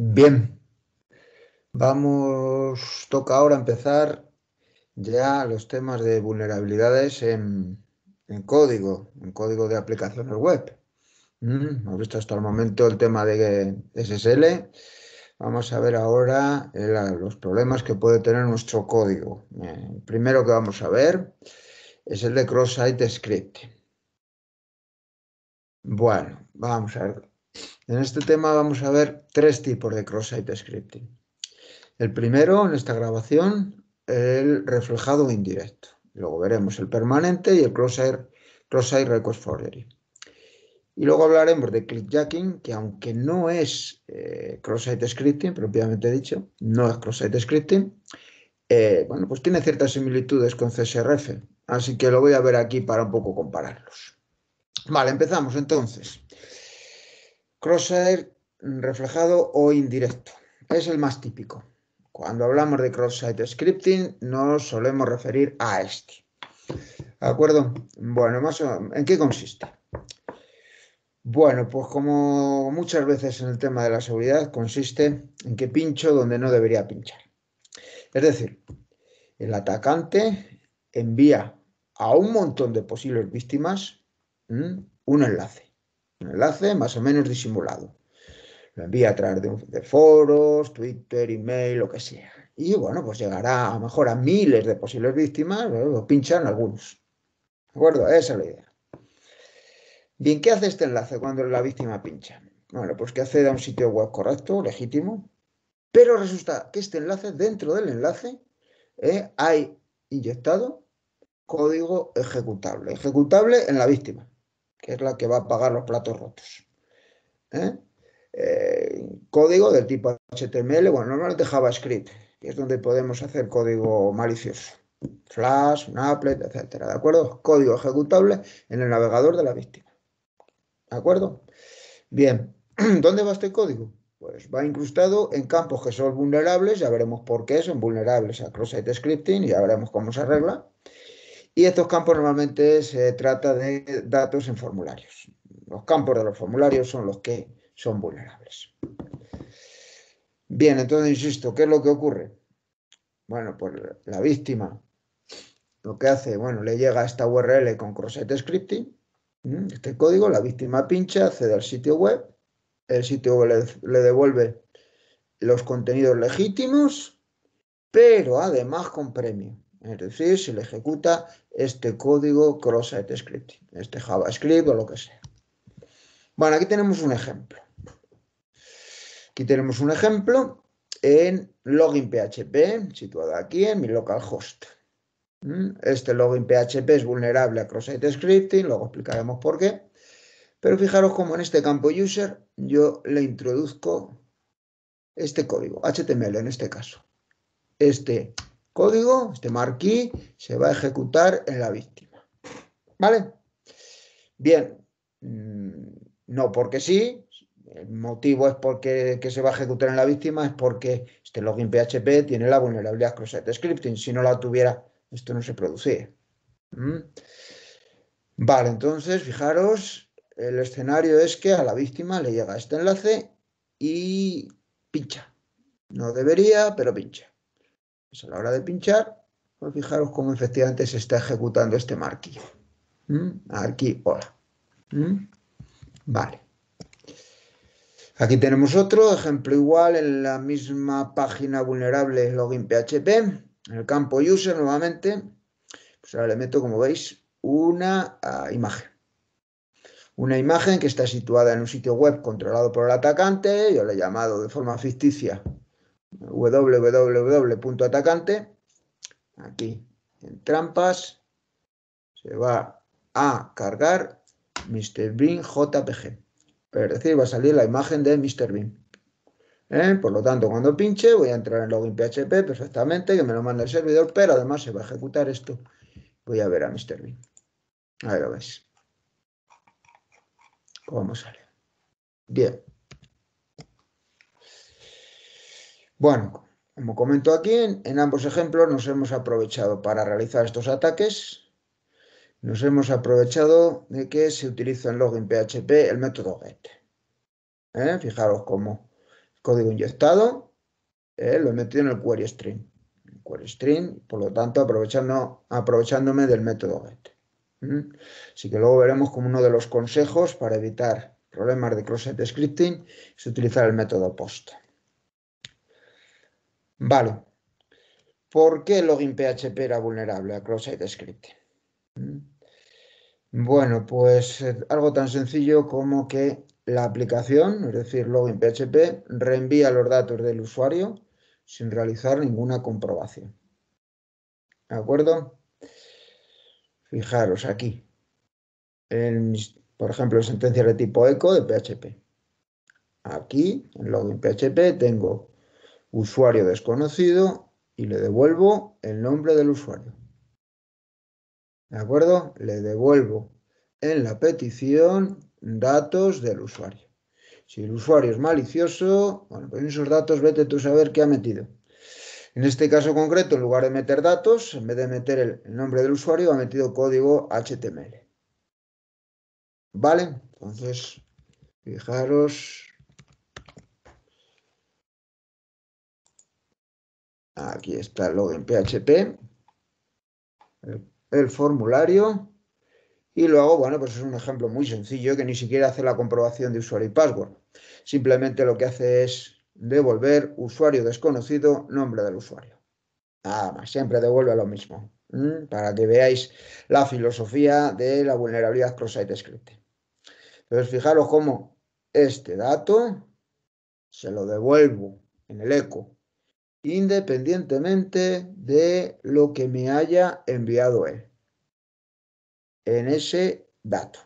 Bien, vamos, toca ahora empezar ya los temas de vulnerabilidades en, código, en código de aplicaciones web. Mm, hemos visto hasta el momento el tema de SSL. Vamos a ver ahora eh, los problemas que puede tener nuestro código. El eh, primero que vamos a ver es el de cross-site script. Bueno, vamos a ver. En este tema vamos a ver tres tipos de cross-site scripting. El primero, en esta grabación, el reflejado indirecto. Luego veremos el permanente y el cross-site request forgery. Y luego hablaremos de clickjacking, que aunque no es eh, cross-site scripting, propiamente dicho, no es cross-site scripting, eh, bueno, pues tiene ciertas similitudes con CSRF, así que lo voy a ver aquí para un poco compararlos. Vale, empezamos entonces. Cross-site reflejado o indirecto. Es el más típico. Cuando hablamos de cross-site scripting, nos solemos referir a este. ¿De acuerdo? Bueno, ¿en qué consiste? Bueno, pues como muchas veces en el tema de la seguridad, consiste en que pincho donde no debería pinchar. Es decir, el atacante envía a un montón de posibles víctimas un enlace un enlace más o menos disimulado. Lo envía a través de, foros, Twitter, email, lo que sea. Y bueno, pues llegará a lo mejor a miles de posibles víctimas, o pinchan algunos. ¿De acuerdo? Esa es la idea. Bien, ¿qué hace este enlace cuando la víctima pincha? Bueno, pues que accede a un sitio web correcto, legítimo, pero resulta que este enlace, dentro del enlace, eh, hay inyectado código ejecutable. Ejecutable en la víctima es la que va a pagar los platos rotos. ¿eh? Eh, código del tipo HTML, bueno, normalmente JavaScript, que es donde podemos hacer código malicioso. Flash, un applet, etcétera, ¿de acuerdo? Código ejecutable en el navegador de la víctima. ¿De acuerdo? Bien, ¿dónde va este código? Pues va incrustado en campos que son vulnerables, ya veremos por qué son vulnerables a cross-site scripting, ya veremos cómo se arregla, y estos campos normalmente se trata de datos en formularios. Los campos de los formularios son los que son vulnerables. Bien, entonces insisto, ¿qué es lo que ocurre? Bueno, pues la víctima lo que hace, bueno, le llega a esta URL con cross-site Scripting, este código, la víctima pincha, accede al sitio web, el sitio web le devuelve los contenidos legítimos, pero además con premio. Es decir, se le ejecuta este código cross-site scripting, este JavaScript o lo que sea. Bueno, aquí tenemos un ejemplo. Aquí tenemos un ejemplo en login PHP, situado aquí en mi localhost. ¿Mm? Este login PHP es vulnerable a cross-site scripting, luego explicaremos por qué. Pero fijaros cómo en este campo user yo le introduzco este código, HTML en este caso. Este código, este marquí, se va a ejecutar en la víctima. ¿Vale? Bien, mm, no porque sí, el motivo es porque se va a ejecutar en la víctima es porque este login PHP tiene la vulnerabilidad cross-site scripting. Si no la tuviera, esto no se producía. Mm. Vale, entonces, fijaros, el escenario es que a la víctima le llega este enlace y pincha. No debería, pero pincha. Pues a la hora de pinchar, pues fijaros cómo efectivamente se está ejecutando este marquillo. ¿Mm? Aquí, hola. ¿Mm? Vale. Aquí tenemos otro ejemplo igual en la misma página vulnerable login PHP. En el campo user nuevamente, pues ahora le meto, como veis, una ah, imagen. Una imagen que está situada en un sitio web controlado por el atacante, yo le he llamado de forma ficticia www.atacante, aquí en trampas, se va a cargar Mr. JPG. Es decir, va a salir la imagen de Mr. ¿Eh? Por lo tanto, cuando pinche, voy a entrar en login PHP perfectamente, que me lo manda el servidor, pero además se va a ejecutar esto. Voy a ver a Mr. Ahí lo veis ¿Cómo sale? Bien. Bueno, como comento aquí, en ambos ejemplos nos hemos aprovechado para realizar estos ataques. Nos hemos aprovechado de que se utiliza en login PHP el método get. ¿Eh? Fijaros cómo el código inyectado ¿eh? lo he metido en el query string. query string, por lo tanto, aprovechándome del método get. ¿Mm? Así que luego veremos como uno de los consejos para evitar problemas de cross-site scripting es utilizar el método post. Vale. ¿Por qué login PHP era vulnerable a cross-site script? Mm. Bueno, pues eh, algo tan sencillo como que la aplicación, es decir, login PHP, reenvía los datos del usuario sin realizar ninguna comprobación. ¿De acuerdo? Fijaros aquí. por ejemplo, sentencia de tipo eco de PHP. Aquí, en login PHP, tengo usuario desconocido y le devuelvo el nombre del usuario. ¿De acuerdo? Le devuelvo en la petición datos del usuario. Si el usuario es malicioso, bueno, pues en esos datos vete tú a saber qué ha metido. En este caso concreto, en lugar de meter datos, en vez de meter el nombre del usuario, ha metido código HTML. ¿Vale? Entonces, fijaros Aquí está el en PHP, el, formulario. Y luego, bueno, pues es un ejemplo muy sencillo que ni siquiera hace la comprobación de usuario y password. Simplemente lo que hace es devolver usuario desconocido, nombre del usuario. Nada más, siempre devuelve lo mismo. Para que veáis la filosofía de la vulnerabilidad cross-site script. Entonces, fijaros cómo este dato se lo devuelvo en el eco independientemente de lo que me haya enviado él en ese dato.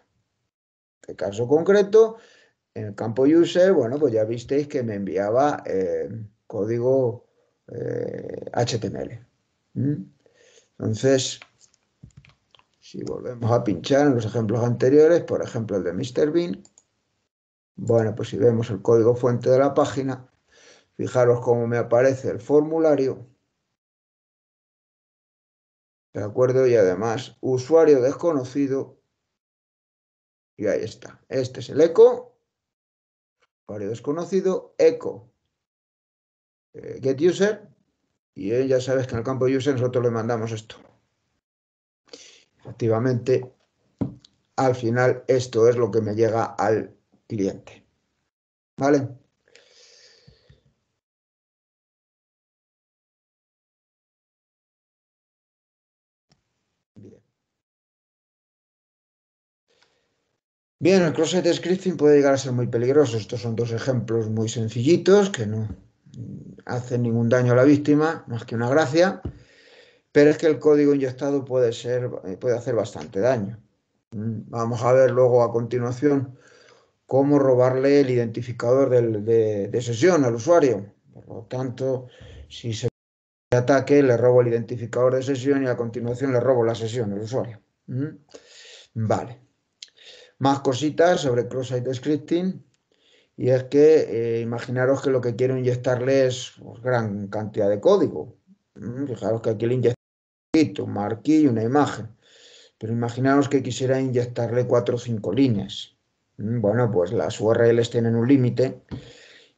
En el caso concreto, en el campo user, bueno, pues ya visteis que me enviaba eh, código HTML. Eh, ¿Mm? Entonces, si volvemos a pinchar en los ejemplos anteriores, por ejemplo el de Mr. Bean, bueno, pues si vemos el código fuente de la página, Fijaros cómo me aparece el formulario. ¿De acuerdo? Y además, usuario desconocido. Y ahí está. Este es el eco. Usuario desconocido, eco. GetUser. Eh, get user. Y ya sabes que en el campo user nosotros le mandamos esto. Efectivamente, al final esto es lo que me llega al cliente. ¿Vale? Bien, el cross-site scripting puede llegar a ser muy peligroso. Estos son dos ejemplos muy sencillitos que no hacen ningún daño a la víctima, más que una gracia. Pero es que el código inyectado puede, ser, eh, puede hacer bastante daño. Mm, vamos a ver luego a continuación cómo robarle el identificador de, de, sesión al usuario. Por lo tanto, si se ataque, le robo el identificador de sesión y a continuación le robo la sesión al usuario. Mm, vale. Más cositas sobre cross-site scripting. Y es que eh, imaginaros que lo que quiero inyectarle es pues, gran cantidad de código. Mm, fijaros que aquí le inyecto un y una imagen. Pero imaginaros que quisiera inyectarle cuatro o cinco líneas. Mm, bueno, pues las URLs tienen un límite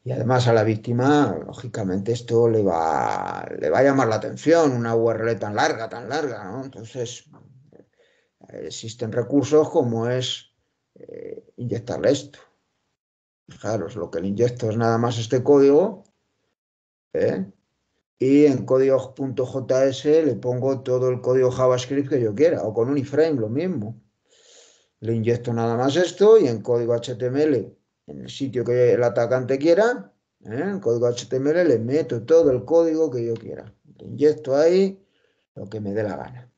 y además a la víctima, lógicamente, esto le va, le va a llamar la atención, una URL tan larga, tan larga, Entonces, eh, existen recursos como es eh, inyectarle esto. Fijaros, lo que le inyecto es nada más este código. ¿eh? Y en código.js le pongo todo el código JavaScript que yo quiera, o con un iframe, lo mismo. Le inyecto nada más esto y en código HTML, en el sitio que el atacante quiera, ¿eh? en código HTML le meto todo el código que yo quiera. inyecto ahí lo que me dé la gana.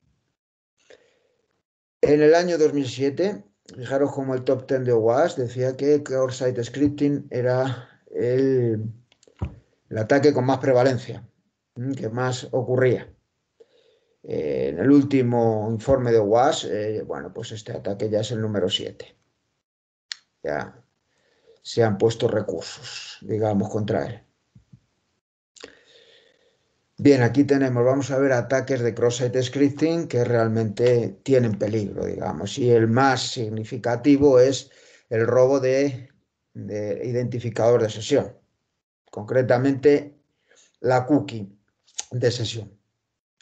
En el año 2007 fijaros como el top 10 de OWASP decía que Core Site Scripting era el, ataque con más prevalencia, que más ocurría. Eh, en el último informe de OWASP, eh, bueno, pues este ataque ya es el número 7. Ya se han puesto recursos, digamos, contra él. Bien, aquí tenemos, vamos a ver ataques de cross-site scripting que realmente tienen peligro, digamos, y el más significativo es el robo de, identificador de sesión, concretamente la cookie de sesión.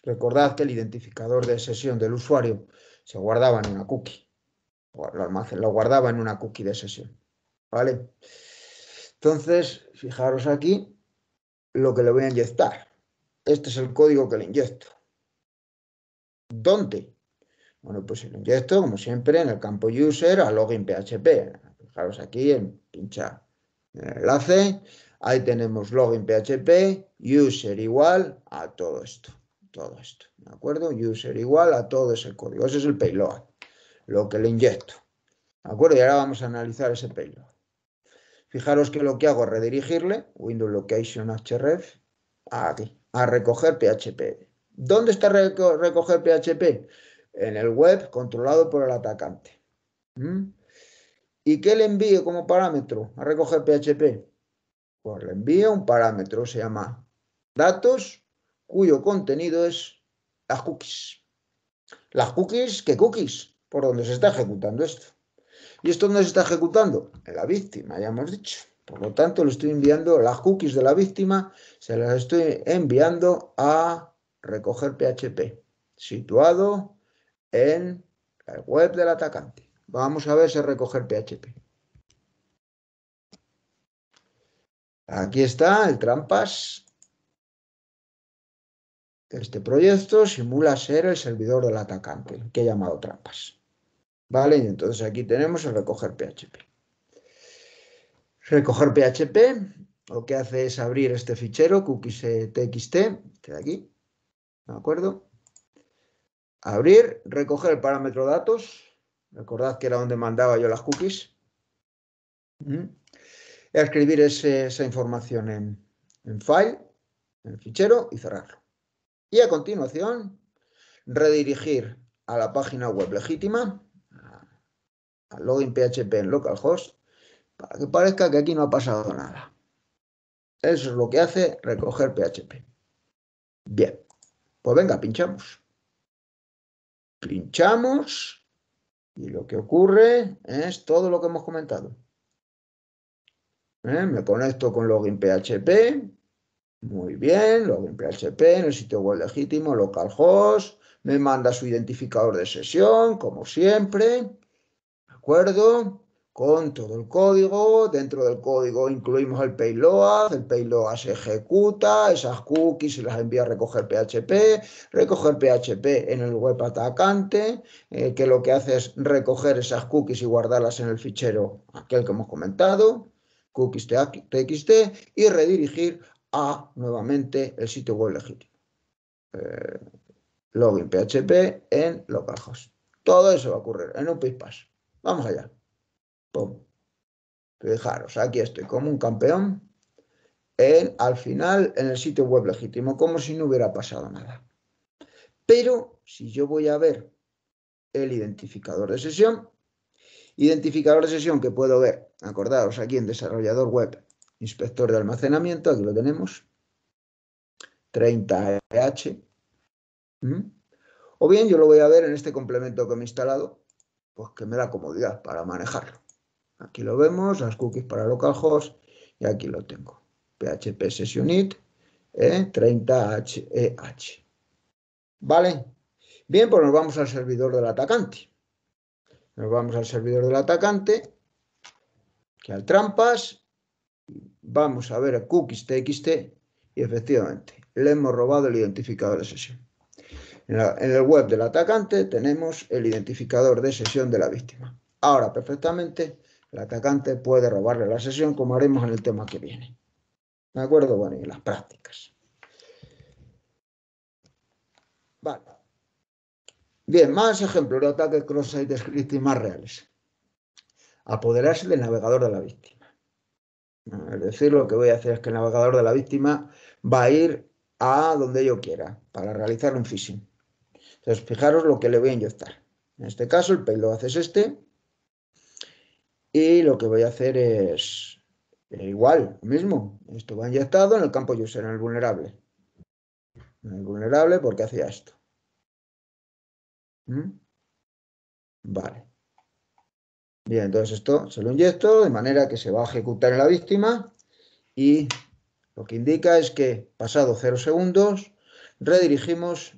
Recordad que el identificador de sesión del usuario se guardaba en una cookie, lo, lo guardaba en una cookie de sesión, ¿vale? Entonces, fijaros aquí lo que le voy a inyectar este es el código que le inyecto. ¿Dónde? Bueno, pues el inyecto, como siempre, en el campo user a login PHP. Fijaros aquí en pinchar en el enlace. Ahí tenemos login PHP, user igual a todo esto. Todo esto, ¿de acuerdo? User igual a todo ese código. Ese es el payload, lo que le inyecto. ¿De acuerdo? Y ahora vamos a analizar ese payload. Fijaros que lo que hago es redirigirle, Windows Location href, aquí a recoger PHP. ¿Dónde está recoger PHP? En el web controlado por el atacante. ¿Mm? ¿Y qué le envía como parámetro a recoger PHP? Pues le envía un parámetro, se llama datos, cuyo contenido es las cookies. Las cookies, ¿qué cookies? Por donde se está ejecutando esto. ¿Y esto dónde se está ejecutando? En la víctima, ya hemos dicho. Por lo tanto, le estoy enviando las cookies de la víctima, se las estoy enviando a recoger PHP, situado en la web del atacante. Vamos a ver si recoger PHP. Aquí está el trampas. Este proyecto simula ser el servidor del atacante, que he llamado trampas. ¿Vale? Y entonces aquí tenemos el recoger PHP recoger PHP, lo que hace es abrir este fichero, cookies.txt, eh, este de aquí, ¿de acuerdo? Abrir, recoger el parámetro datos, recordad que era donde mandaba yo las cookies, escribir esa información en, en file, en el fichero y cerrarlo. Y a continuación, redirigir a la página web legítima, al login PHP en localhost, para que parezca que aquí no ha pasado nada. Eso es lo que hace recoger PHP. Bien, pues venga, pinchamos. Pinchamos y lo que ocurre es todo lo que hemos comentado. ¿Eh? Me conecto con login PHP. Muy bien, login PHP en el sitio web legítimo, localhost. Me manda su identificador de sesión, como siempre. ¿De acuerdo? con todo el código. Dentro del código incluimos el payload, el payload se ejecuta, esas cookies se las envía a recoger PHP, recoger PHP en el web atacante, eh, que lo que hace es recoger esas cookies y guardarlas en el fichero aquel que hemos comentado, cookies.txt, y redirigir a nuevamente el sitio web legítimo. Eh, login PHP en localhost. Todo eso va a ocurrir en un PISPAS. Vamos allá. Pum. Fijaros, aquí estoy como un campeón. al final, en el sitio web legítimo, como si no hubiera pasado nada. Pero si yo voy a ver el identificador de sesión, identificador de sesión que puedo ver, acordaros, aquí en desarrollador web, inspector de almacenamiento, aquí lo tenemos, 30EH, e o bien yo lo voy a ver en este complemento que me he instalado, pues que me da comodidad para manejarlo. Aquí lo vemos, las cookies para localhost y aquí lo tengo. PHP Session 30HEH. E ¿Vale? Bien, pues nos vamos al servidor del atacante. Nos vamos al servidor del atacante, que al trampas, vamos a ver cookies txt y efectivamente le hemos robado el identificador de sesión. en, el web del atacante tenemos el identificador de sesión de la víctima. Ahora perfectamente el atacante puede robarle la sesión, como haremos en el tema que viene. ¿De acuerdo? Bueno, y las prácticas. Vale. Bien, más ejemplos de ataques cross-site scripting más reales. Apoderarse del navegador de la víctima. Es decir, lo que voy a hacer es que el navegador de la víctima va a ir a donde yo quiera para realizar un phishing. Entonces, fijaros lo que le voy a inyectar. En este caso, el payload hace este, y lo que voy a hacer es eh, igual, mismo. Esto va inyectado en el campo user, en el vulnerable. En el vulnerable porque hacía esto. ¿Mm? Vale. Bien, entonces esto se lo inyecto de manera que se va a ejecutar en la víctima y lo que indica es que pasado 0 segundos redirigimos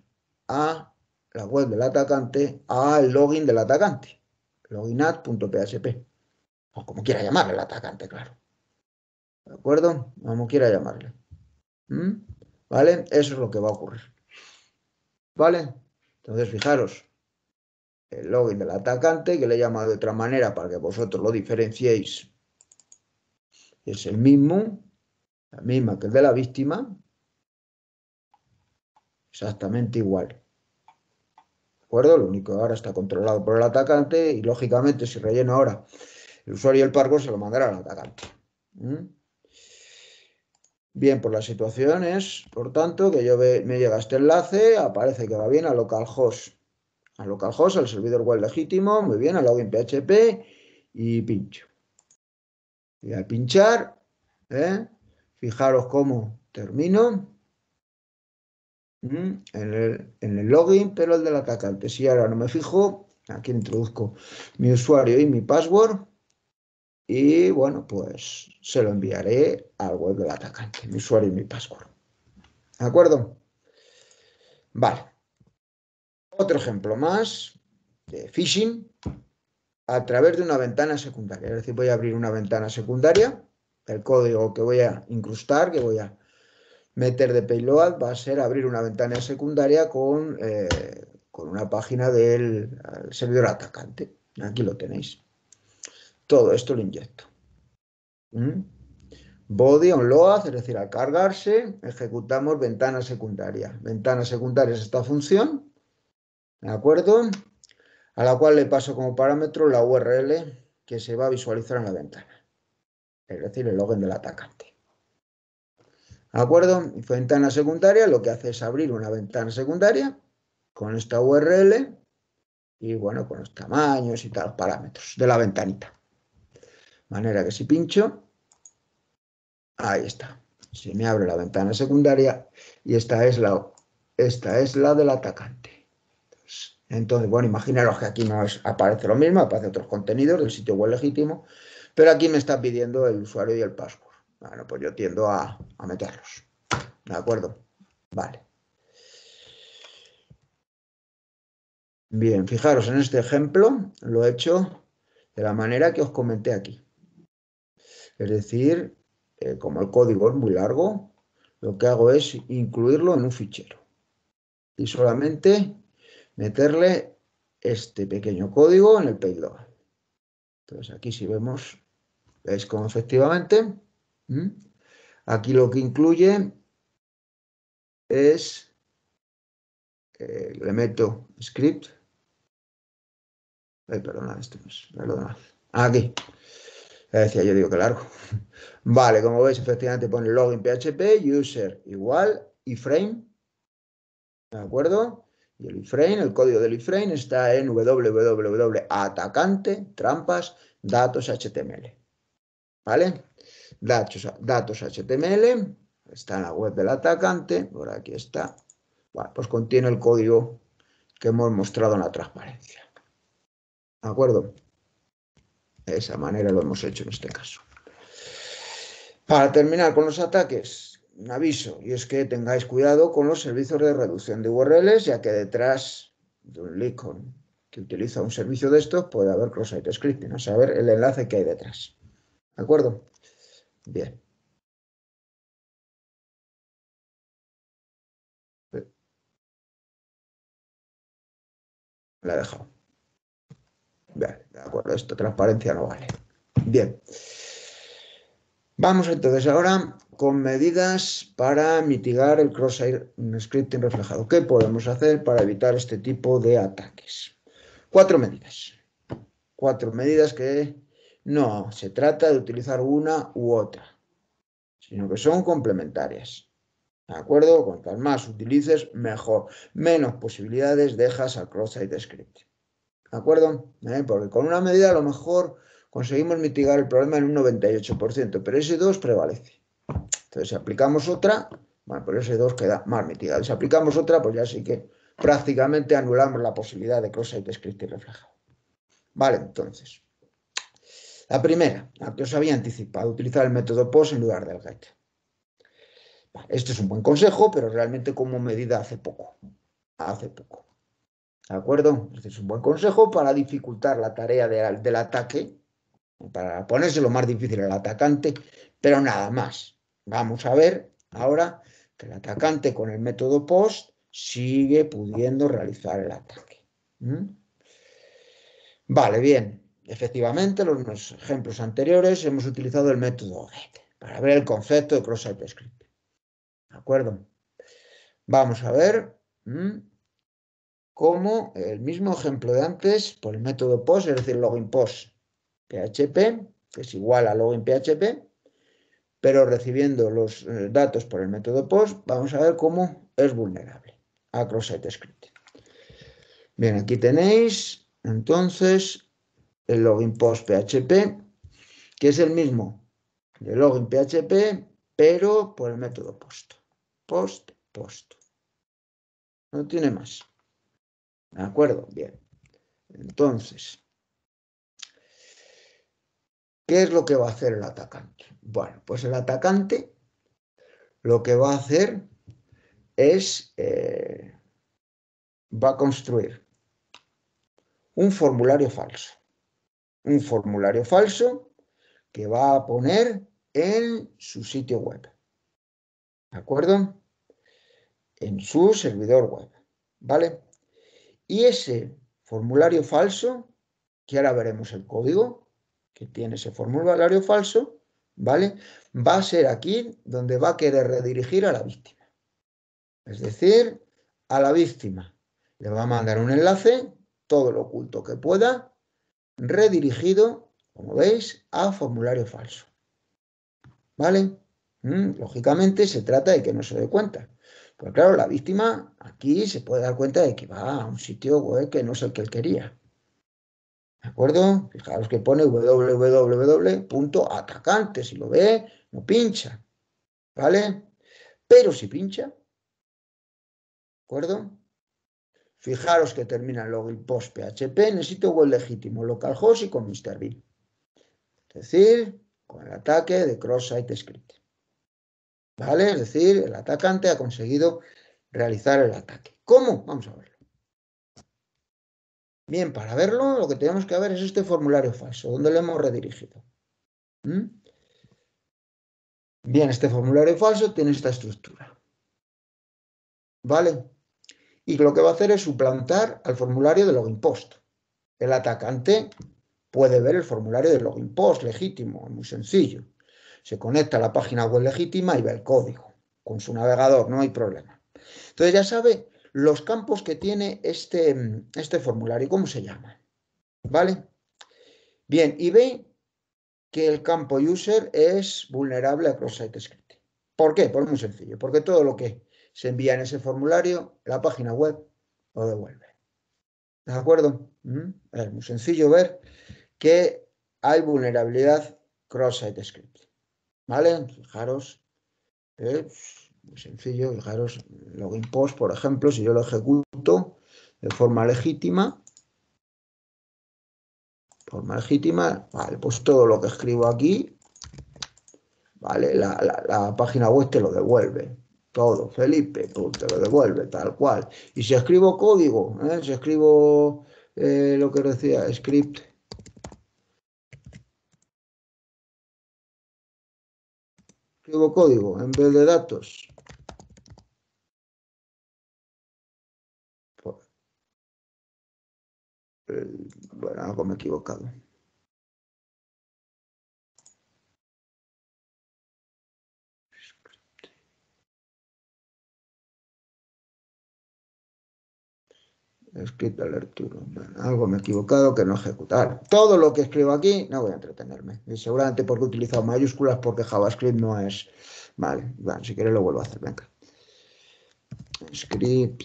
a la web del atacante al login del atacante, loginat.php o pues como quiera llamarle el atacante, claro. ¿De acuerdo? Como quiera llamarle. ¿Mm? ¿Vale? Eso es lo que va a ocurrir. ¿Vale? Entonces, fijaros, el login del atacante, que le he llamado de otra manera para que vosotros lo diferenciéis, es el mismo, la misma que el de la víctima, exactamente igual. ¿De acuerdo? Lo único que ahora está controlado por el atacante y, lógicamente, si relleno ahora el usuario el password se lo mandará al atacante. ¿Mm? Bien, por pues la situación es, por tanto, que yo me llega este enlace, aparece que va bien a localhost, a localhost, al servidor web legítimo, muy bien, al login PHP y pincho. Y al pinchar, ¿eh? fijaros cómo termino ¿Mm? en el, en el login, pero el del atacante. Si ahora no me fijo, aquí introduzco mi usuario y mi password. Y bueno, pues se lo enviaré al web del atacante, mi usuario y mi password. ¿De acuerdo? Vale. Otro ejemplo más de phishing a través de una ventana secundaria. Es decir, voy a abrir una ventana secundaria. El código que voy a incrustar, que voy a meter de payload, va a ser abrir una ventana secundaria con, eh, con una página del servidor atacante. Aquí lo tenéis. Todo esto lo inyecto. ¿Mm? Body on load, es decir, al cargarse, ejecutamos ventana secundaria. Ventana secundaria es esta función, ¿de acuerdo? A la cual le paso como parámetro la URL que se va a visualizar en la ventana. Es decir, el login del atacante. ¿De acuerdo? Ventana secundaria lo que hace es abrir una ventana secundaria con esta URL y bueno, con los tamaños y tal, parámetros de la ventanita manera que si pincho, ahí está. Si me abre la ventana secundaria y esta es la, esta es la del atacante. Entonces, bueno, imaginaros que aquí no aparece lo mismo, aparece otros contenidos del sitio web legítimo, pero aquí me está pidiendo el usuario y el password. Bueno, pues yo tiendo a, a meterlos. ¿De acuerdo? Vale. Bien, fijaros en este ejemplo, lo he hecho de la manera que os comenté aquí. Es decir, eh, como el código es muy largo, lo que hago es incluirlo en un fichero. Y solamente meterle este pequeño código en el payload. Entonces aquí si vemos, veis cómo efectivamente, aquí lo que incluye es, eh, le meto script, Ay, perdona, esto no perdona. Aquí decía, yo digo, que largo. Vale, como veis, efectivamente pone login PHP, user igual, iframe, ¿de acuerdo? Y el iframe, el código del iframe está en www atacante trampas, datos HTML. ¿Vale? Datos, datos HTML, está en la web del atacante, por aquí está. pues contiene el código que hemos mostrado en la transparencia. ¿De acuerdo? De esa manera lo hemos hecho en este caso. Para terminar con los ataques, un aviso, y es que tengáis cuidado con los servicios de reducción de URLs, ya que detrás de un licon que utiliza un servicio de estos puede haber cross-site scripting, o sea, ver el enlace que hay detrás. ¿De acuerdo? Bien. La he dejado. Vale, de acuerdo, esto transparencia no vale. Bien. Vamos entonces ahora con medidas para mitigar el cross-site scripting reflejado. ¿Qué podemos hacer para evitar este tipo de ataques? Cuatro medidas. Cuatro medidas que no se trata de utilizar una u otra, sino que son complementarias. ¿De acuerdo? Cuantas más utilices, mejor. Menos posibilidades dejas al cross-site scripting. ¿De acuerdo? ¿Eh? Porque con una medida a lo mejor conseguimos mitigar el problema en un 98%, pero ese 2 prevalece. Entonces, si aplicamos otra, bueno, pero ese 2 queda más mitigado. Si aplicamos otra, pues ya sí que prácticamente anulamos la posibilidad de cross-site descrito y reflejado. Vale, entonces. La primera, la que os había anticipado, utilizar el método POS en lugar del GET. Este es un buen consejo, pero realmente como medida hace poco. Hace poco. ¿De acuerdo? Este es un buen consejo para dificultar la tarea del ataque, para ponérselo más difícil al atacante, pero nada más. Vamos a ver ahora que el atacante con el método POST sigue pudiendo realizar el ataque. Vale, bien. Efectivamente, en los ejemplos anteriores hemos utilizado el método GET para ver el concepto de cross-site script. ¿De acuerdo? Vamos a ver como el mismo ejemplo de antes por el método POST, es decir, login POST PHP, que es igual a login PHP, pero recibiendo los eh, datos por el método POST, vamos a ver cómo es vulnerable a cross-site script. Bien, aquí tenéis entonces el login POST PHP, que es el mismo de login PHP, pero por el método POST. POST, POST. No tiene más. ¿De acuerdo? Bien. Entonces, ¿qué es lo que va a hacer el atacante? Bueno, pues el atacante lo que va a hacer es, eh, va a construir un formulario falso. Un formulario falso que va a poner en su sitio web. ¿De acuerdo? En su servidor web. ¿Vale? Y ese formulario falso, que ahora veremos el código que tiene ese formulario falso, ¿vale? Va a ser aquí donde va a querer redirigir a la víctima. Es decir, a la víctima le va a mandar un enlace, todo lo oculto que pueda, redirigido, como veis, a formulario falso. ¿Vale? Mm, lógicamente se trata de que no se dé cuenta. Pues claro, la víctima aquí se puede dar cuenta de que va a un sitio web que no es el que él quería. ¿De acuerdo? Fijaros que pone www.atacante. Si lo ve, no pincha. ¿Vale? Pero si pincha, ¿de acuerdo? Fijaros que termina el login post PHP en el sitio web legítimo, localhost y con Bill. Es decir, con el ataque de cross-site script. ¿Vale? Es decir, el atacante ha conseguido realizar el ataque. ¿Cómo? Vamos a verlo. Bien, para verlo lo que tenemos que ver es este formulario falso, donde lo hemos redirigido. ¿Mm? Bien, este formulario falso tiene esta estructura. ¿Vale? Y lo que va a hacer es suplantar al formulario de login post. El atacante puede ver el formulario de login post legítimo, muy sencillo. Se conecta a la página web legítima y ve el código. Con su navegador no hay problema. Entonces ya sabe los campos que tiene este, este formulario, cómo se llama. ¿Vale? Bien, y ve que el campo user es vulnerable a cross-site scripting. ¿Por qué? Pues muy sencillo, porque todo lo que se envía en ese formulario, la página web lo devuelve. ¿De acuerdo? Mm, es muy sencillo ver que hay vulnerabilidad cross-site scripting. ¿Vale? Fijaros, es eh, muy sencillo, fijaros, login post, por ejemplo, si yo lo ejecuto de forma legítima, forma legítima, vale, pues todo lo que escribo aquí, vale, la, la, página web te lo devuelve, todo, Felipe, te lo devuelve, tal cual. Y si escribo código, ¿eh? si escribo eh, lo que decía, script, escribo código en vez de datos. Bueno, algo me he equivocado. script alert algo me he equivocado que no ejecutar. Todo lo que escribo aquí no voy a entretenerme. Y seguramente porque he utilizado mayúsculas, porque JavaScript no es... Vale, bueno, si quieres lo vuelvo a hacer, venga. Script.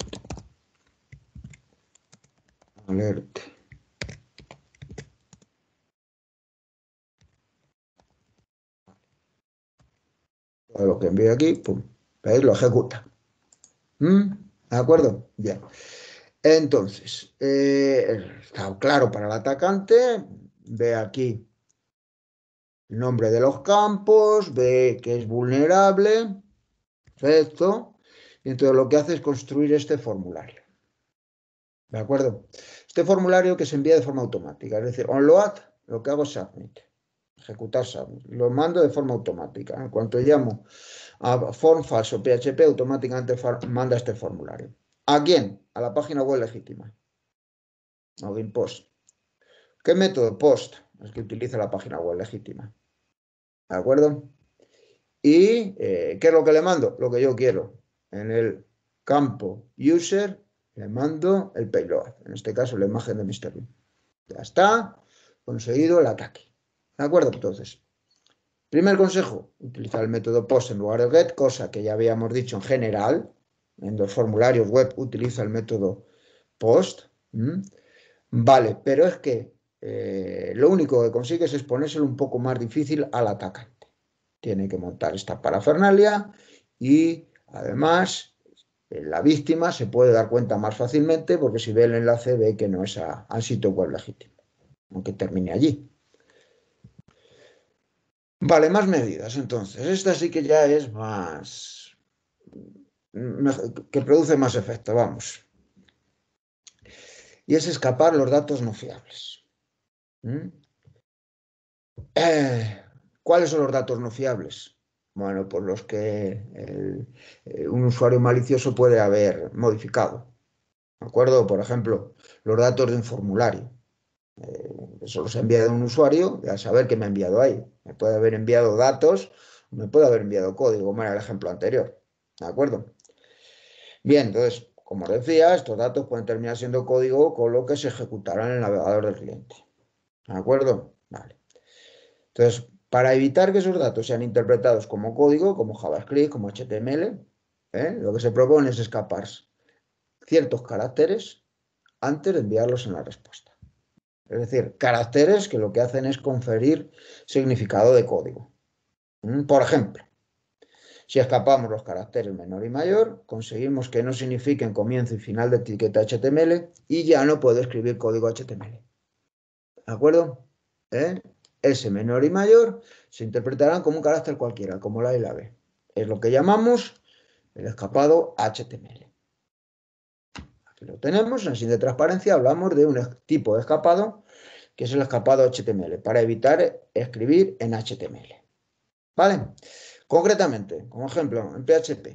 Alert. Todo lo que envío aquí, pum. ¿Veis? Lo ejecuta. ¿Mm? ¿De acuerdo? Ya. Entonces, eh, está claro para el atacante, ve aquí el nombre de los campos, ve que es vulnerable, perfecto, y entonces lo que hace es construir este formulario. ¿De acuerdo? Este formulario que se envía de forma automática, es decir, onload, lo que hago es submit, ejecutar submit, lo mando de forma automática. En cuanto llamo a form o PHP, automáticamente manda este formulario. ¿A quién? A la página web legítima. Login post. ¿Qué método? Post. Es que utiliza la página web legítima. ¿De acuerdo? ¿Y eh, qué es lo que le mando? Lo que yo quiero. En el campo user le mando el payload. En este caso la imagen de Mr. Ya está conseguido el ataque. ¿De acuerdo? Entonces, primer consejo, utilizar el método post en lugar de get, cosa que ya habíamos dicho en general, en los formularios web utiliza el método POST, vale, pero es que eh, lo único que consigues es ponérselo un poco más difícil al atacante. Tiene que montar esta parafernalia y además la víctima se puede dar cuenta más fácilmente porque si ve el enlace ve que no es al sitio web legítimo, aunque termine allí. Vale, más medidas entonces. Esta sí que ya es más, que produce más efecto, vamos. Y es escapar los datos no fiables. ¿Mm? Eh, ¿Cuáles son los datos no fiables? Bueno, por los que eh, un usuario malicioso puede haber modificado. ¿De acuerdo? Por ejemplo, los datos de un formulario. Eh, eso los ha enviado un usuario, a saber que me ha enviado ahí. Me puede haber enviado datos, me puede haber enviado código, como era el ejemplo anterior. ¿De acuerdo? Bien, entonces, como decía, estos datos pueden terminar siendo código con lo que se ejecutará en el navegador del cliente. ¿De acuerdo? Vale. Entonces, para evitar que esos datos sean interpretados como código, como JavaScript, como HTML, ¿eh? lo que se propone es escapar ciertos caracteres antes de enviarlos en la respuesta. Es decir, caracteres que lo que hacen es conferir significado de código. ¿Mm? Por ejemplo, si escapamos los caracteres menor y mayor, conseguimos que no signifiquen comienzo y final de etiqueta HTML y ya no puedo escribir código HTML. ¿De acuerdo? ¿Eh? S menor y mayor se interpretarán como un carácter cualquiera, como la y la B. Es lo que llamamos el escapado HTML. Aquí lo tenemos, en de transparencia hablamos de un tipo de escapado que es el escapado HTML, para evitar escribir en HTML. ¿Vale? Concretamente, como ejemplo, en PHP,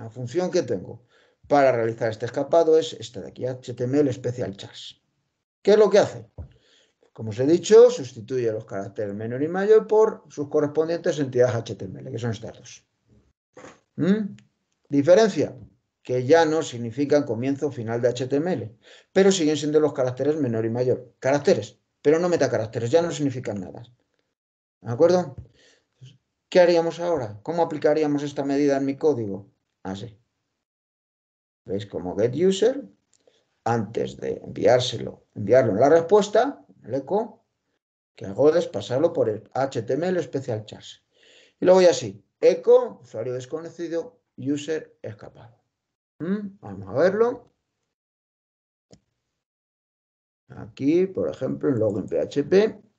la función que tengo para realizar este escapado es esta de aquí, HTML Special chars ¿Qué es lo que hace? Como os he dicho, sustituye los caracteres menor y mayor por sus correspondientes entidades HTML, que son estas dos. ¿Mm? Diferencia, que ya no significan comienzo o final de HTML, pero siguen siendo los caracteres menor y mayor. Caracteres, pero no metacaracteres, ya no significan nada. ¿De acuerdo? ¿Qué haríamos ahora? ¿Cómo aplicaríamos esta medida en mi código? Así. Ah, ¿Veis? Como get user, antes de enviárselo, enviarlo en la respuesta, el eco, que hago es pasarlo por el HTML especial chars. Y luego ya así, eco, usuario desconocido, user escapado. ¿Mm? Vamos a verlo. Aquí, por ejemplo, en login PHP.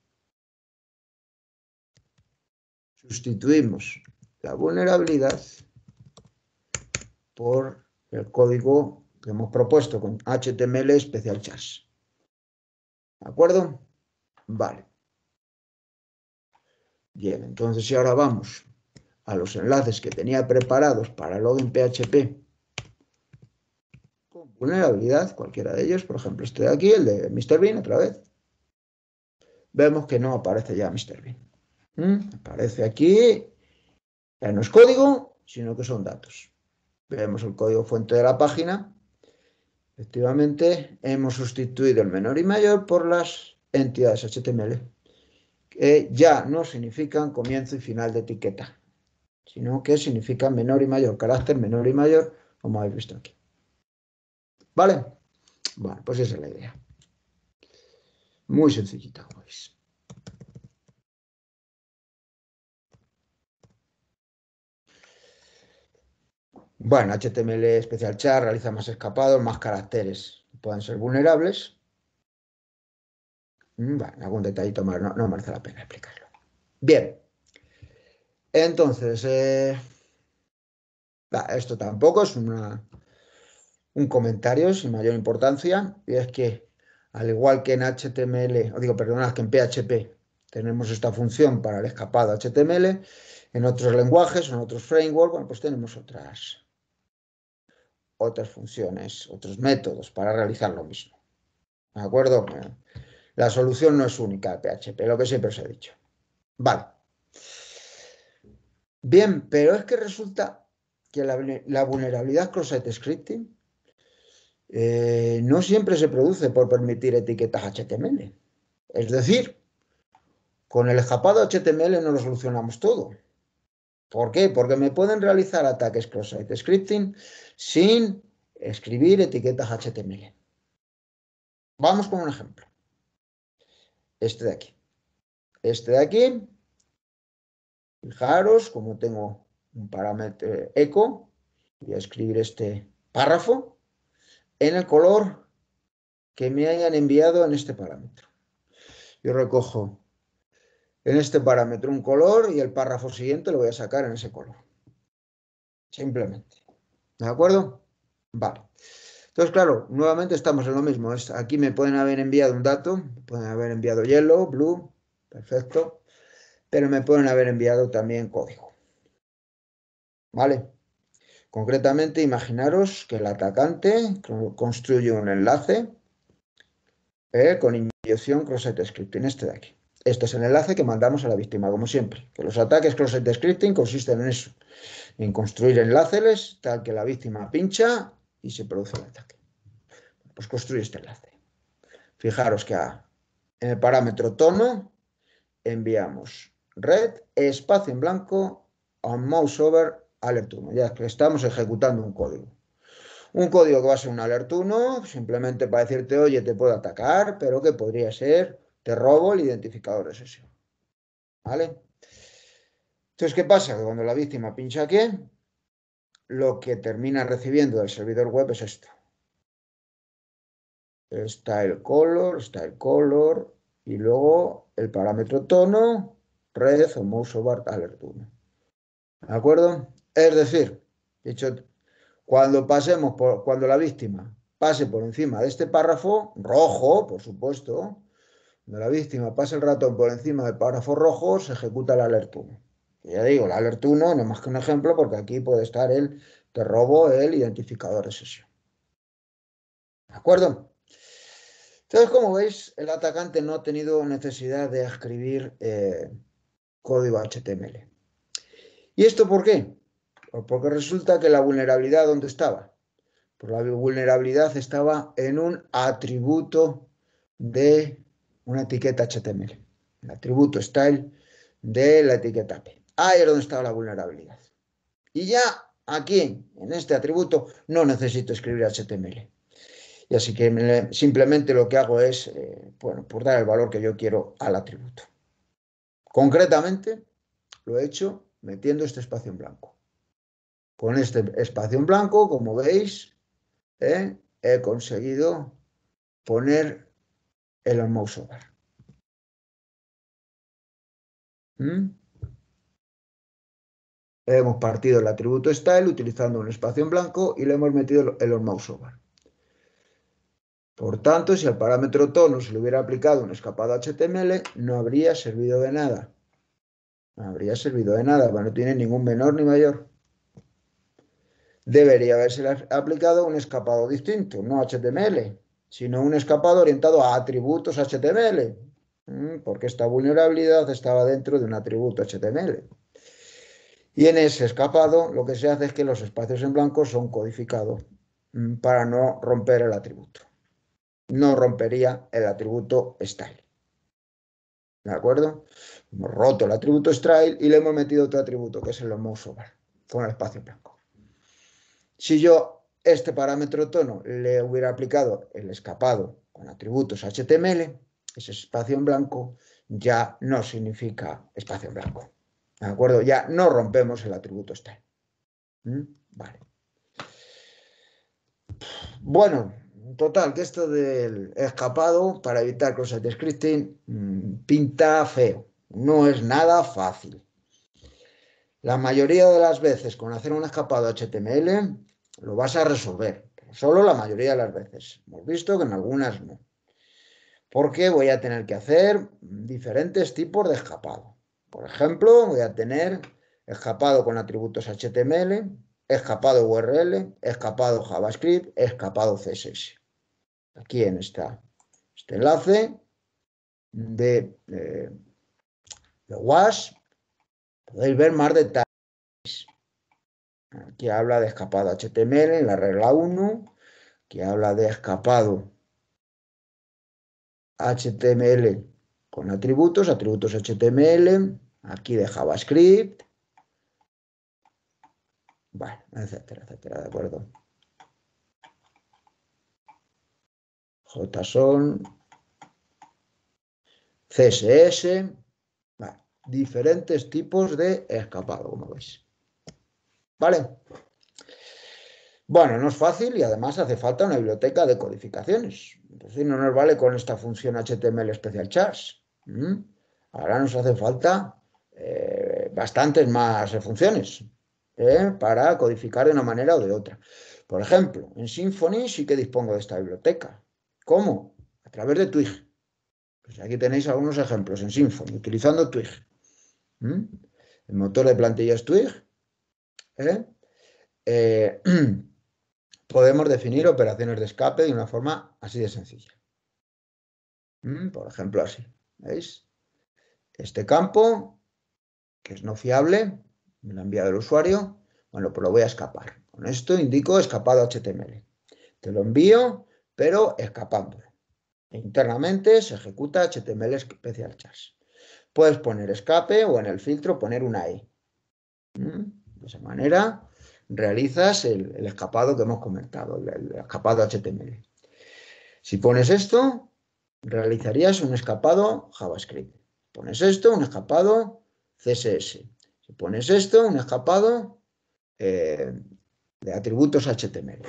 Sustituimos la vulnerabilidad por el código que hemos propuesto con HTML especial chars. ¿De acuerdo? Vale. Bien, entonces si ahora vamos a los enlaces que tenía preparados para login PHP con vulnerabilidad, cualquiera de ellos, por ejemplo este de aquí, el de Mr. Bean otra vez, vemos que no aparece ya Mr. Bean. ¿Mm? Aparece aquí, ya no es código, sino que son datos. Vemos el código fuente de la página. Efectivamente, hemos sustituido el menor y mayor por las entidades HTML, que ya no significan comienzo y final de etiqueta, sino que significan menor y mayor, carácter menor y mayor, como habéis visto aquí. ¿Vale? Bueno, pues esa es la idea. Muy sencillita, como veis. Bueno, HTML especial Char realiza más escapados, más caracteres puedan ser vulnerables. Bueno, mm, algún detallito más, no, merece la pena explicarlo. Bien, entonces, eh, esto tampoco es un comentario sin mayor importancia, y es que al igual que en HTML, o digo, perdonad, que en PHP tenemos esta función para el escapado HTML, en otros lenguajes, en otros frameworks, bueno, pues tenemos otras, otras funciones, otros métodos para realizar lo mismo. ¿De acuerdo? La solución no es única a PHP, lo que siempre os he dicho. Vale. Bien, pero es que resulta que la, vulnerabilidad cross-site scripting eh, no siempre se produce por permitir etiquetas HTML. Es decir, con el escapado HTML no lo solucionamos todo. ¿Por qué? Porque me pueden realizar ataques cross-site scripting sin escribir etiquetas HTML. Vamos con un ejemplo. Este de aquí. Este de aquí. Fijaros como tengo un parámetro eco. Voy a escribir este párrafo en el color que me hayan enviado en este parámetro. Yo recojo en este parámetro un color y el párrafo siguiente lo voy a sacar en ese color. Simplemente. ¿De acuerdo? Vale. Entonces, claro, nuevamente estamos en lo mismo. aquí me pueden haber enviado un dato, pueden haber enviado yellow, blue, perfecto, pero me pueden haber enviado también código. ¿Vale? Concretamente, imaginaros que el atacante construye un enlace eh, con inyección cross-site script, en este de aquí. Este es el enlace que mandamos a la víctima, como siempre. Que los ataques closet scripting consisten en eso, en construir enlaces tal que la víctima pincha y se produce el ataque. Pues construye este enlace. Fijaros que en el parámetro tono enviamos red, espacio en blanco, on mouse over, alert 1. Ya que estamos ejecutando un código. Un código que va a ser un alert 1, simplemente para decirte, oye, te puedo atacar, pero que podría ser te robo el identificador de sesión. ¿Vale? Entonces, ¿qué pasa? Que cuando la víctima pincha aquí, lo que termina recibiendo del servidor web es esto. Está el color, está el color, y luego el parámetro tono, red o mouse bar alert ¿De acuerdo? Es decir, cuando pasemos por, cuando la víctima pase por encima de este párrafo, rojo, por supuesto, cuando la víctima pasa el ratón por encima del párrafo rojo, se ejecuta la alert 1. Ya digo, la alert 1 no es más que un ejemplo porque aquí puede estar el te robo el identificador de sesión. ¿De acuerdo? Entonces, como veis, el atacante no ha tenido necesidad de escribir eh, código HTML. ¿Y esto por qué? Pues porque resulta que la vulnerabilidad, ¿dónde estaba? Pues la vulnerabilidad estaba en un atributo de una etiqueta HTML, el atributo style de la etiqueta P. Ahí es donde estaba la vulnerabilidad. Y ya aquí, en este atributo, no necesito escribir HTML. Y así que simplemente lo que hago es, eh, bueno, por dar el valor que yo quiero al atributo. Concretamente, lo he hecho metiendo este espacio en blanco. Con este espacio en blanco, como veis, eh, he conseguido poner el onMouseOver. ¿Mm? Hemos partido el atributo style utilizando un espacio en blanco y le hemos metido el onMouseOver. Por tanto, si al parámetro tono se le hubiera aplicado un escapado HTML, no habría servido de nada. No habría servido de nada, no tiene ningún menor ni mayor. Debería haberse aplicado un escapado distinto, no HTML, sino un escapado orientado a atributos HTML, mm, porque esta vulnerabilidad estaba dentro de un atributo HTML. Y en ese escapado lo que se hace es que los espacios en blanco son codificados mm, para no romper el atributo. No rompería el atributo style. ¿De acuerdo? Hemos roto el atributo style y le hemos metido otro atributo, que es el over. con el espacio en blanco. Si yo este parámetro tono le hubiera aplicado el escapado con atributos HTML, ese espacio en blanco ya no significa espacio en blanco. ¿De acuerdo? Ya no rompemos el atributo style. ¿Mm? Vale. Bueno, total, que esto del escapado para evitar cosas de scripting mm, pinta feo. No es nada fácil. La mayoría de las veces con hacer un escapado HTML lo vas a resolver. Solo la mayoría de las veces. Hemos visto que en algunas no. Porque voy a tener que hacer diferentes tipos de escapado. Por ejemplo, voy a tener escapado con atributos HTML, escapado URL, escapado JavaScript, escapado CSS. Aquí en esta, este enlace de, eh, de WASP podéis ver más detalles. Aquí habla de escapado HTML en la regla 1, que habla de escapado HTML con atributos, atributos HTML, aquí de JavaScript, etcétera, etcétera, de acuerdo. JSON, CSS, diferentes tipos de escapado, como veis. ¿Vale? Bueno, no es fácil y además hace falta una biblioteca de codificaciones. Es pues no nos vale con esta función HTML especial chars. Ahora nos hace falta eh, bastantes más funciones ¿eh? para codificar de una manera o de otra. Por ejemplo, en Symfony sí que dispongo de esta biblioteca. ¿Cómo? A través de Twig. Pues aquí tenéis algunos ejemplos en Symfony, utilizando Twig. El motor de plantillas Twig ¿eh? Eh, podemos definir operaciones de escape de una forma así de sencilla. Mm, por ejemplo, así. ¿Veis? Este campo, que es no fiable, me lo ha enviado el usuario, bueno, pues lo voy a escapar. Con esto indico escapado HTML. Te lo envío, pero escapando e internamente se ejecuta HTML Special Charge. Puedes poner escape o en el filtro poner una E. Mm. De esa manera realizas el, escapado que hemos comentado, el, escapado HTML. Si pones esto, realizarías un escapado JavaScript. Pones esto, un escapado CSS. Si pones esto, un escapado eh, de atributos HTML.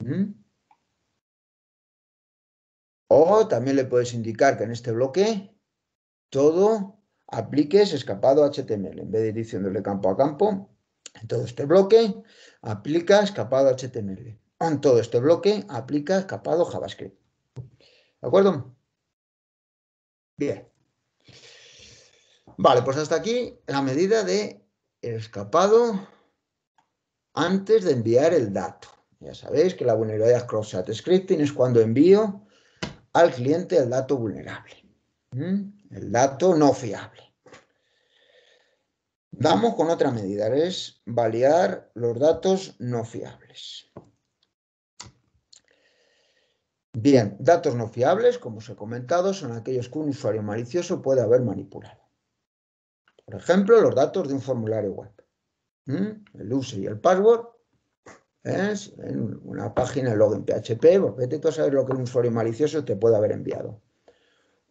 ¿Mm? O también le puedes indicar que en este bloque todo apliques escapado HTML. En vez de ir diciéndole campo a campo, en todo este bloque, aplica escapado HTML. En todo este bloque, aplica escapado JavaScript. ¿De acuerdo? Bien. Vale, pues hasta aquí la medida de escapado antes de enviar el dato. Ya sabéis que la vulnerabilidad cross-site scripting es cuando envío al cliente el dato vulnerable. ¿Mm? El dato no fiable. Vamos con otra medida, es validar los datos no fiables. Bien, datos no fiables, como os he comentado, son aquellos que un usuario malicioso puede haber manipulado. Por ejemplo, los datos de un formulario web. ¿Mm? El user y el password. Es En una página, log login PHP, porque tú sabes saber lo que un usuario malicioso te puede haber enviado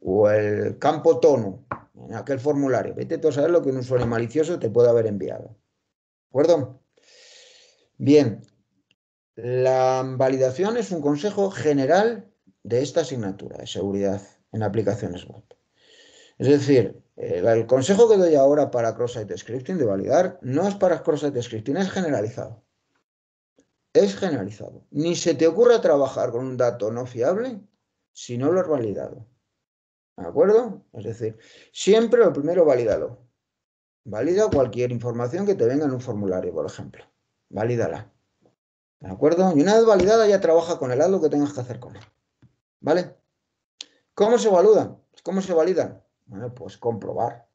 o el campo tono en aquel formulario. Vete tú a saber lo que un usuario malicioso te puede haber enviado. ¿De acuerdo? Bien, la validación es un consejo general de esta asignatura de seguridad en aplicaciones web. Es decir, el consejo que doy ahora para cross-site scripting de validar no es para cross-site scripting, es generalizado. Es generalizado. Ni se te ocurra trabajar con un dato no fiable si no lo has validado. ¿De acuerdo? Es decir, siempre lo primero valídalo. Valida cualquier información que te venga en un formulario, por ejemplo. Valídala. ¿De acuerdo? Y una vez validada ya trabaja con el haz que tengas que hacer con él. ¿Vale? ¿Cómo se valida? Pues, ¿Cómo se validan? Bueno, pues comprobar.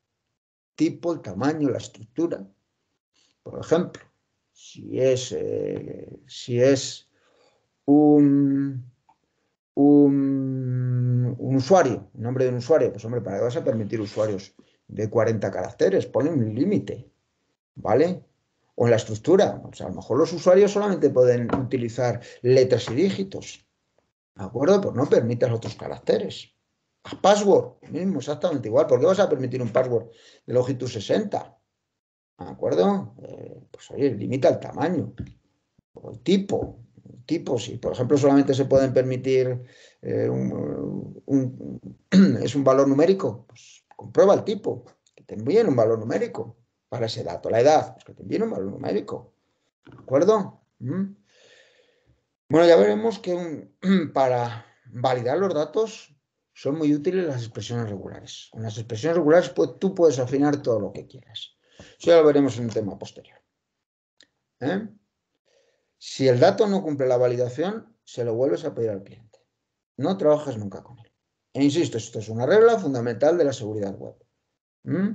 Tipo, el tamaño, la estructura. Por ejemplo, si es, eh, si es un, un un, usuario, un nombre de un usuario. Pues hombre, ¿para qué vas a permitir usuarios de 40 caracteres? Pone un límite, ¿vale? O en la estructura. O sea, a lo mejor los usuarios solamente pueden utilizar letras y dígitos. ¿De acuerdo? Pues no permitas otros caracteres. A password, mismo, exactamente igual. ¿Por qué vas a permitir un password de longitud 60? ¿De acuerdo? Eh, pues oye, limita el tamaño, o el tipo, tipo, Si, por ejemplo, solamente se pueden permitir eh, es un valor numérico, pues comprueba el tipo, que te envíen un valor numérico para ese dato. La edad, pues que te envíen un valor numérico. ¿De acuerdo? ¿Mm? Bueno, ya veremos que para validar los datos son muy útiles las expresiones regulares. Con las expresiones regulares pues, tú puedes afinar todo lo que quieras. Eso ya lo veremos en un tema posterior. ¿Eh? Si el dato no cumple la validación, se lo vuelves a pedir al cliente no trabajas nunca con él. E insisto, esto es una regla fundamental de la seguridad web. ¿Mm?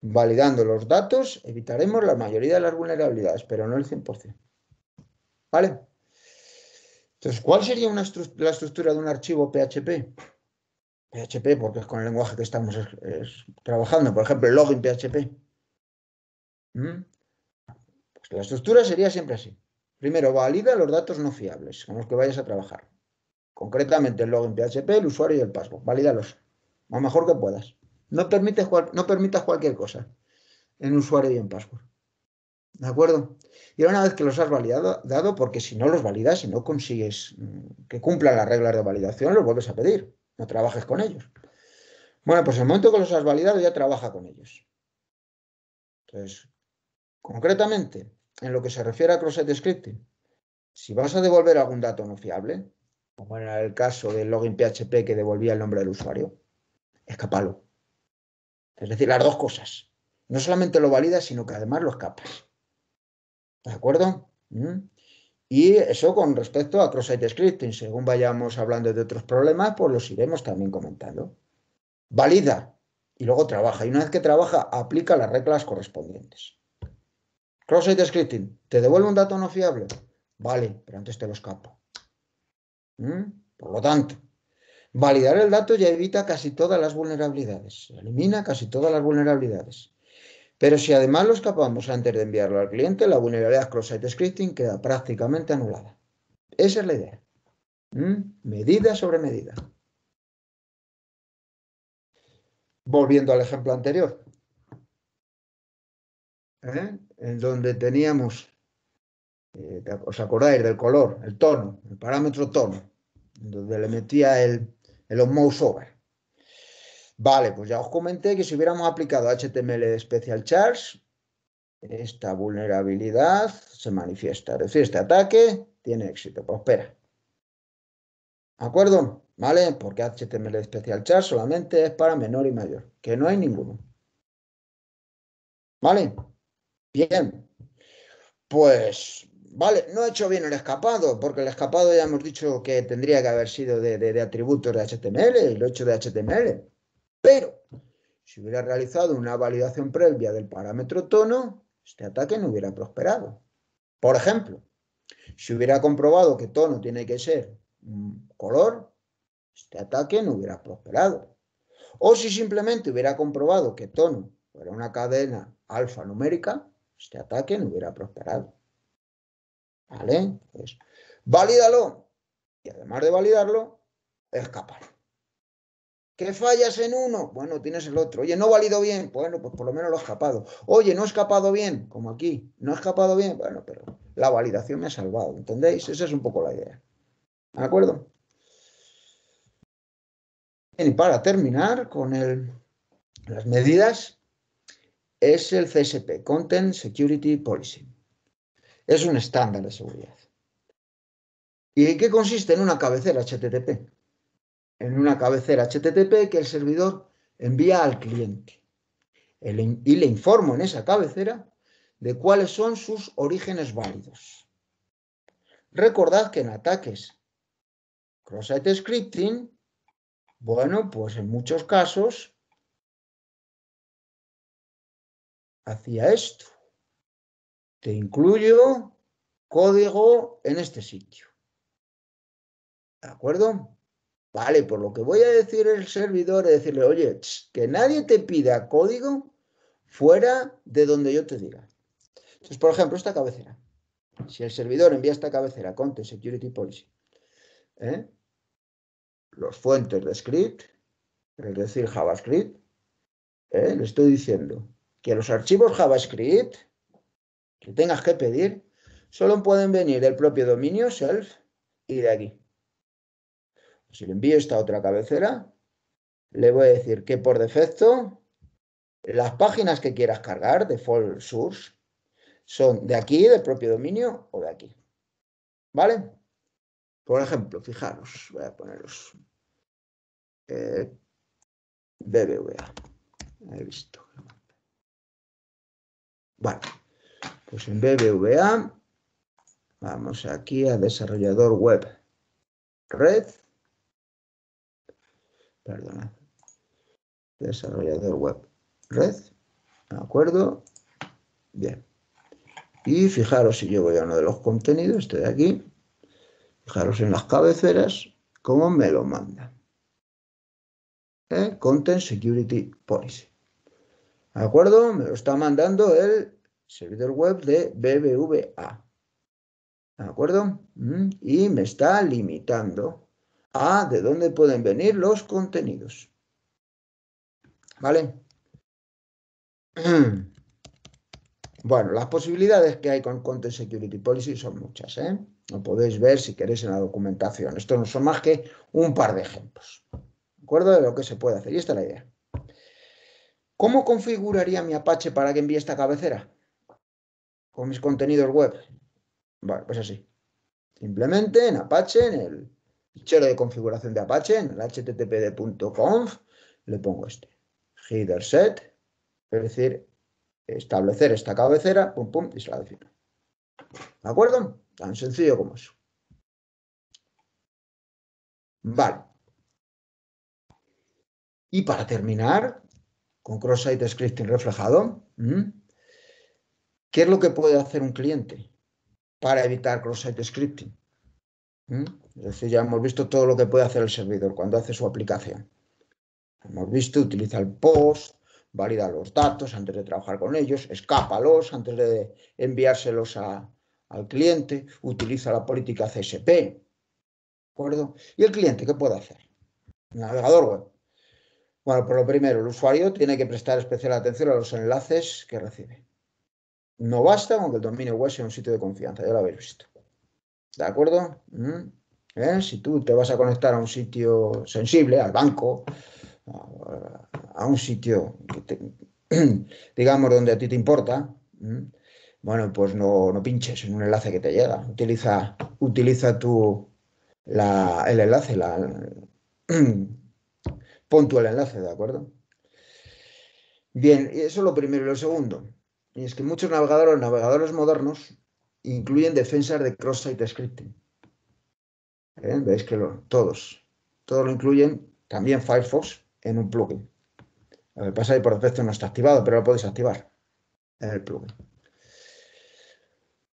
Validando los datos evitaremos la mayoría de las vulnerabilidades, pero no el 100%. ¿Vale? Entonces, ¿cuál sería una la estructura de un archivo PHP? PHP, porque es con el lenguaje que estamos trabajando, por ejemplo, el login PHP. ¿Mm? Pues la estructura sería siempre así. Primero, valida los datos no fiables con los que vayas a trabajar concretamente el login PHP, el usuario y el password. Valídalos lo mejor que puedas. No, no permitas cualquier cosa en usuario y en password. ¿De acuerdo? Y una vez que los has validado, dado, porque si no los validas, y no consigues mm, que cumplan las reglas de validación, los vuelves a pedir. No trabajes con ellos. Bueno, pues el momento que los has validado, ya trabaja con ellos. Entonces, concretamente, en lo que se refiere a cross scripting, si vas a devolver algún dato no fiable, como era el caso del login PHP que devolvía el nombre del usuario, escapalo. Es decir, las dos cosas. No solamente lo validas, sino que además lo escapas. ¿De acuerdo? Mm. Y eso con respecto a cross-site scripting. Según vayamos hablando de otros problemas, pues los iremos también comentando. Valida y luego trabaja. Y una vez que trabaja, aplica las reglas correspondientes. Cross-site scripting. ¿Te devuelve un dato no fiable? Vale, pero antes te lo escapo. Mm, por lo tanto, validar el dato ya evita casi todas las vulnerabilidades, elimina casi todas las vulnerabilidades. Pero si además lo escapamos antes de enviarlo al cliente, la vulnerabilidad cross-site scripting queda prácticamente anulada. Esa es la idea. Mm, medida sobre medida. Volviendo al ejemplo anterior, ¿eh? en donde teníamos eh, ¿Os acordáis del color, el tono, el parámetro tono? Donde le metía el, el over. Vale, pues ya os comenté que si hubiéramos aplicado HTML Special Charts, esta vulnerabilidad se manifiesta. Es decir, este ataque tiene éxito, prospera. Pues ¿De acuerdo? ¿Vale? Porque HTML Special Chars solamente es para menor y mayor, que no hay ninguno. ¿Vale? Bien. Pues Vale, no ha hecho bien el escapado, porque el escapado ya hemos dicho que tendría que haber sido de, atributos de HTML el lo hecho de HTML. Pero si hubiera realizado una validación previa del parámetro tono, este ataque no hubiera prosperado. Por ejemplo, si hubiera comprobado que tono tiene que ser color, este ataque no hubiera prosperado. O si simplemente hubiera comprobado que tono era una cadena alfanumérica, este ataque no hubiera prosperado. ¿Vale? Pues, valídalo. Y además de validarlo, escapar. ¿Qué ¿Que fallas en uno? Bueno, tienes el otro. Oye, no valido bien. Bueno, pues por lo menos lo he escapado. Oye, no he escapado bien, como aquí. No he escapado bien. Bueno, pero la validación me ha salvado. ¿Entendéis? Esa es un poco la idea. ¿De acuerdo? Bien, y para terminar con el, las medidas, es el CSP, Content Security Policy. Es un estándar de seguridad. ¿Y qué consiste? En una cabecera HTTP. En una cabecera HTTP que el servidor envía al cliente y le informo en esa cabecera de cuáles son sus orígenes válidos. Recordad que en ataques cross-site scripting, bueno, pues en muchos casos hacía esto te incluyo código en este sitio. ¿De acuerdo? Vale, por lo que voy a decir el servidor es decirle, oye, que nadie te pida código fuera de donde yo te diga. Entonces, por ejemplo, esta cabecera. Si el servidor envía esta cabecera, content security policy, ¿eh? los fuentes de script, es decir, JavaScript, ¿eh? le estoy diciendo que los archivos JavaScript que tengas que pedir, solo pueden venir del propio dominio self y de aquí. Si le envío esta otra cabecera, le voy a decir que por defecto las páginas que quieras cargar de Source son de aquí, del propio dominio o de aquí. ¿Vale? Por ejemplo, fijaros, voy a poneros eh, BBVA. He visto. Bueno. Pues en BBVA vamos aquí a desarrollador web, red, perdona, desarrollador web, red, ¿de acuerdo? Bien. Y fijaros si yo voy a uno de los contenidos, estoy aquí, fijaros en las cabeceras, cómo me lo manda. ¿Eh? Content Security Policy. ¿De acuerdo? Me lo está mandando el servidor web de BBVA. ¿De acuerdo? Mm, y me está limitando a de dónde pueden venir los contenidos. ¿Vale? Bueno, las posibilidades que hay con Content Security Policy son muchas. ¿eh? Lo podéis ver si queréis en la documentación. Esto no son más que un par de ejemplos. ¿De acuerdo? De lo que se puede hacer. Y esta es la idea. ¿Cómo configuraría mi Apache para que envíe esta cabecera? con mis contenidos web. Vale, pues así. Simplemente en Apache, en el fichero de configuración de Apache, en el httpd.conf, le pongo este. Header set, es decir, establecer esta cabecera, pum, pum, y se la defino. ¿De acuerdo? Tan sencillo como eso. Vale. Y para terminar, con cross-site scripting reflejado, ¿Qué es lo que puede hacer un cliente para evitar cross-site scripting? ¿Mm? Es decir, ya hemos visto todo lo que puede hacer el servidor cuando hace su aplicación. Hemos visto, utiliza el post, valida los datos antes de trabajar con ellos, escápalos antes de enviárselos al cliente, utiliza la política CSP. ¿De acuerdo? ¿Y el cliente qué puede hacer? ¿El navegador web. Bueno, por pues lo primero, el usuario tiene que prestar especial atención a los enlaces que recibe. No basta con que el dominio web sea un sitio de confianza, ya lo habéis visto. ¿De acuerdo? Mm. ¿Eh? Si tú te vas a conectar a un sitio sensible, al banco, a un sitio, digamos, donde a ti te importa, mm, bueno, pues no, pinches en un enlace que te llega. Utiliza, utiliza tu, el enlace, la, pon tú el enlace, ¿de acuerdo? Bien, eso es lo primero. Y lo segundo, y es que muchos navegadores, navegadores modernos, incluyen defensas de cross-site scripting. ¿Eh? Veis que todos, todos lo incluyen, también Firefox, en un plugin. A ver, pasa que por defecto no está activado, pero lo podéis activar en el plugin.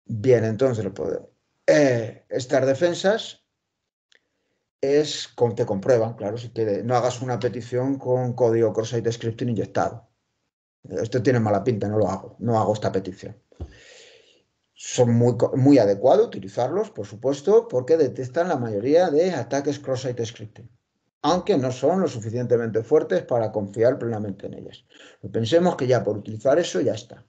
Bien, entonces lo puedo. Eh, estas defensas es, te comprueban, claro, si que no hagas una petición con código cross-site scripting inyectado. Esto tiene mala pinta, no lo hago, no hago esta petición. Son muy, adecuados utilizarlos, por supuesto, porque detectan la mayoría de ataques cross-site scripting, aunque no son lo suficientemente fuertes para confiar plenamente en ellas. Pensemos que ya por utilizar eso ya está.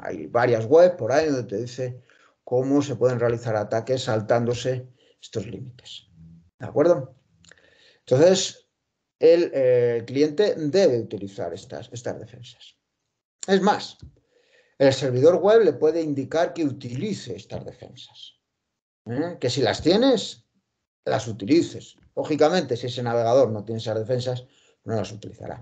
hay varias webs por ahí donde te dice cómo se pueden realizar ataques saltándose estos límites. ¿De acuerdo? Entonces, el eh, cliente debe utilizar estas defensas. Es más, el servidor web le puede indicar que utilice estas defensas. ¿eh? Que si las tienes, las utilices. Lógicamente, si ese navegador no tiene esas defensas, no las utilizará.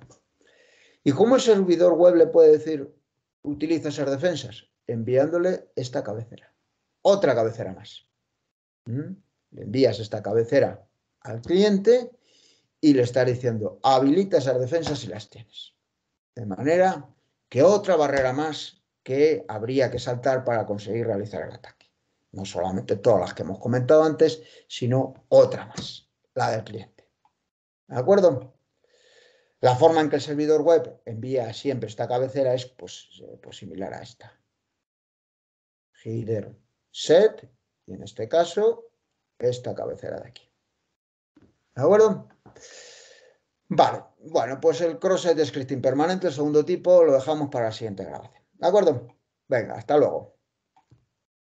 ¿Y cómo el servidor web le puede decir utiliza esas defensas? Enviándole esta cabecera. Otra cabecera más. ¿Mm? Le envías esta cabecera al cliente y le estás diciendo habilita esas defensas si las tienes. De manera que otra barrera más que habría que saltar para conseguir realizar el ataque. No solamente todas las que hemos comentado antes, sino otra más, la del cliente. ¿De acuerdo? La forma en que el servidor web envía siempre esta cabecera es pues, eh, pues similar a esta. Header set, y en este caso, esta cabecera de aquí. ¿De acuerdo? Vale, bueno, pues el crosset de scripting permanente, el segundo tipo, lo dejamos para la siguiente grabación. ¿De acuerdo? Venga, hasta luego.